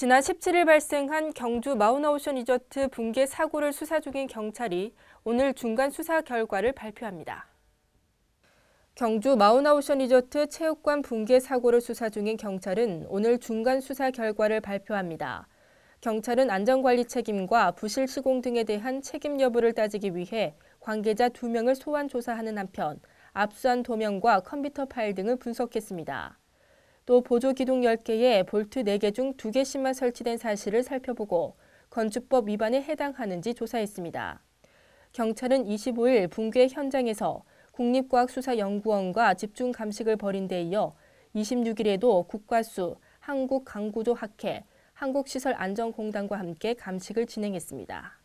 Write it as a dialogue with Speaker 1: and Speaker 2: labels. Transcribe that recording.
Speaker 1: 지난 17일 발생한 경주 마우나오션 리조트 붕괴 사고를 수사 중인 경찰이 오늘 중간 수사 결과를 발표합니다. 경주 마우나오션 리조트 체육관 붕괴 사고를 수사 중인 경찰은 오늘 중간 수사 결과를 발표합니다. 경찰은 안전관리 책임과 부실 시공 등에 대한 책임 여부를 따지기 위해 관계자 2명을 소환 조사하는 한편 압수한 도면과 컴퓨터 파일 등을 분석했습니다. 또 보조 기둥 10개에 볼트 4개 중 2개씩만 설치된 사실을 살펴보고 건축법 위반에 해당하는지 조사했습니다. 경찰은 25일 붕괴 현장에서 국립과학수사연구원과 집중 감식을 벌인 데 이어 26일에도 국과수, 한국강구조학회, 한국시설안전공단과 함께 감식을 진행했습니다.